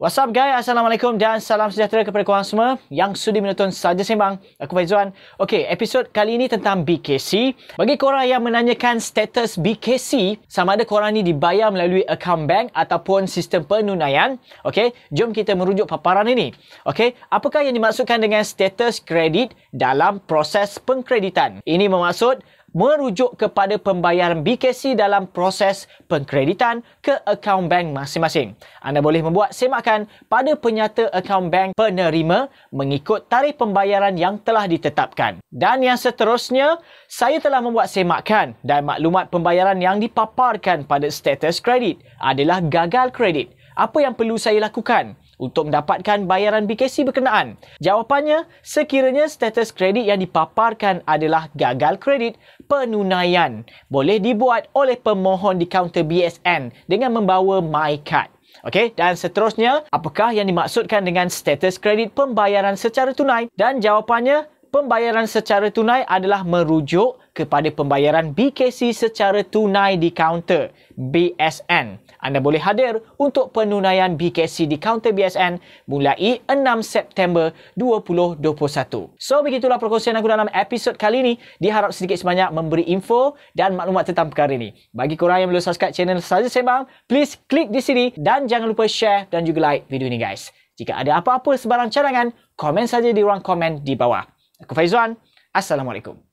What's up guys? Assalamualaikum dan salam sejahtera kepada korang semua yang sudi menonton Saja Sembang. Aku Faizuan. Okey, episod kali ini tentang BKC. Bagi korang yang menanyakan status BKC, sama ada korang ni dibayar melalui account bank ataupun sistem penunaian, okey, jom kita merujuk paparan ini. Okey, apakah yang dimaksudkan dengan status kredit dalam proses pengkreditan? Ini bermaksud merujuk kepada pembayaran BKC dalam proses pengkreditan ke akaun bank masing-masing. Anda boleh membuat semakan pada penyata akaun bank penerima mengikut tarikh pembayaran yang telah ditetapkan. Dan yang seterusnya, saya telah membuat semakan dan maklumat pembayaran yang dipaparkan pada status kredit adalah gagal kredit. Apa yang perlu saya lakukan? untuk mendapatkan bayaran BKC berkenaan? Jawapannya, sekiranya status kredit yang dipaparkan adalah gagal kredit, penunaian boleh dibuat oleh pemohon di kaunter BSN dengan membawa MyCard. Okey dan seterusnya apakah yang dimaksudkan dengan status kredit pembayaran secara tunai dan jawapannya pembayaran secara tunai adalah merujuk kepada pembayaran BKC secara tunai di kaunter BSN. Anda boleh hadir untuk penunaian BKC di kaunter BSN mulai 6 September 2021. So, begitulah perkongsian aku dalam episod kali ini. Diharap sedikit sebanyak memberi info dan maklumat tentang perkara ini. Bagi korang yang belum subscribe channel Saja Sembang, please klik di sini dan jangan lupa share dan juga like video ini guys. Jika ada apa-apa sebarang cadangan, komen saja di ruang komen di bawah. Aku Faizwan. Assalamualaikum.